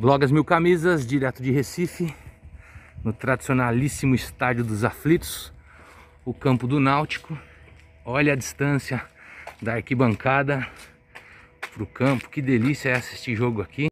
Blogas Mil Camisas, direto de Recife, no tradicionalíssimo estádio dos aflitos, o campo do Náutico. Olha a distância da arquibancada para o campo, que delícia é assistir jogo aqui.